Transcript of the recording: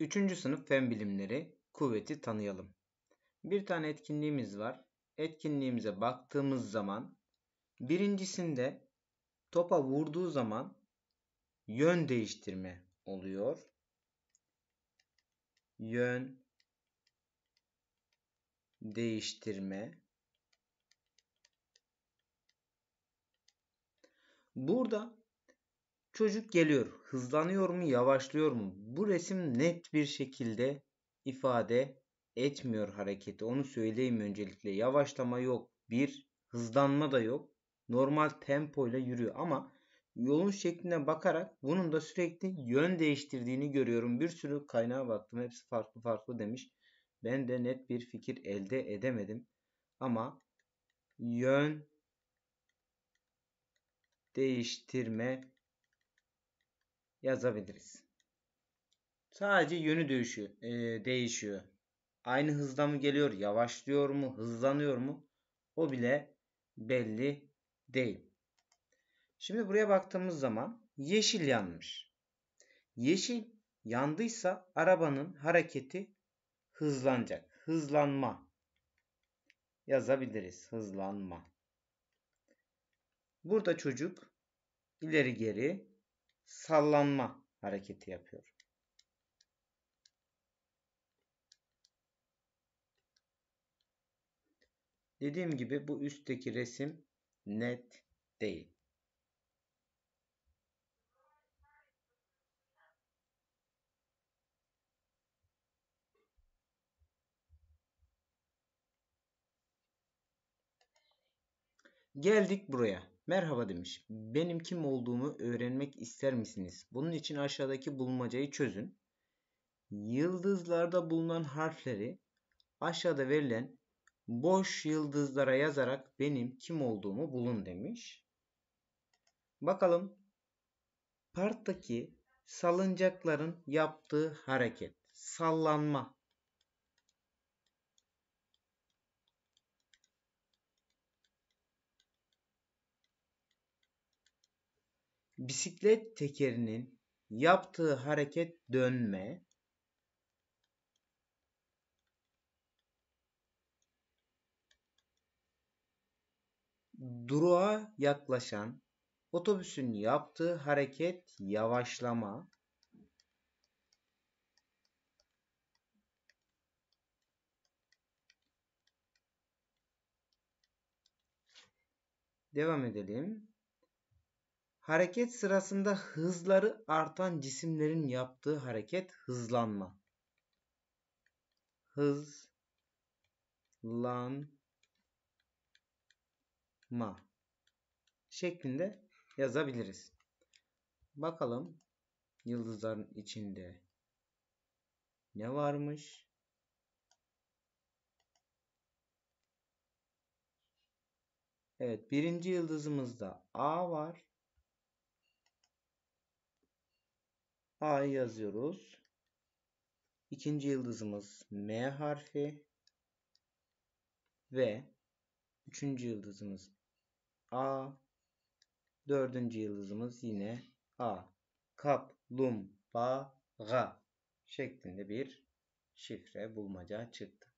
3. sınıf fen bilimleri kuvveti tanıyalım. Bir tane etkinliğimiz var. Etkinliğimize baktığımız zaman birincisinde topa vurduğu zaman yön değiştirme oluyor. Yön değiştirme Burada Çocuk geliyor. Hızlanıyor mu, yavaşlıyor mu? Bu resim net bir şekilde ifade etmiyor hareketi. Onu söyleyeyim öncelikle. Yavaşlama yok. Bir hızlanma da yok. Normal tempoyla yürüyor ama yolun şekline bakarak bunun da sürekli yön değiştirdiğini görüyorum. Bir sürü kaynağa baktım. Hepsi farklı farklı demiş. Ben de net bir fikir elde edemedim. Ama yön değiştirme yazabiliriz. Sadece yönü değişiyor. E, değişiyor. Aynı hızda mı geliyor, yavaşlıyor mu, hızlanıyor mu? O bile belli değil. Şimdi buraya baktığımız zaman yeşil yanmış. Yeşil yandıysa arabanın hareketi hızlanacak. Hızlanma yazabiliriz. Hızlanma. Burada çocuk ileri geri sallanma hareketi yapıyor. Dediğim gibi bu üstteki resim net değil. Geldik buraya. Merhaba demiş. Benim kim olduğumu öğrenmek ister misiniz? Bunun için aşağıdaki bulmacayı çözün. Yıldızlarda bulunan harfleri aşağıda verilen boş yıldızlara yazarak benim kim olduğumu bulun demiş. Bakalım Parttaki salıncakların yaptığı hareket sallanma bisiklet tekerinin yaptığı hareket dönme durağa yaklaşan otobüsün yaptığı hareket yavaşlama Devam edelim. Hareket sırasında hızları artan cisimlerin yaptığı hareket hızlanma. Hızlanma şeklinde yazabiliriz. Bakalım yıldızların içinde ne varmış? Evet birinci yıldızımızda A var. A'yı yazıyoruz. İkinci yıldızımız M harfi ve üçüncü yıldızımız A. Dördüncü yıldızımız yine A. Lum, Ba, Ga şeklinde bir şifre bulmaca çıktı.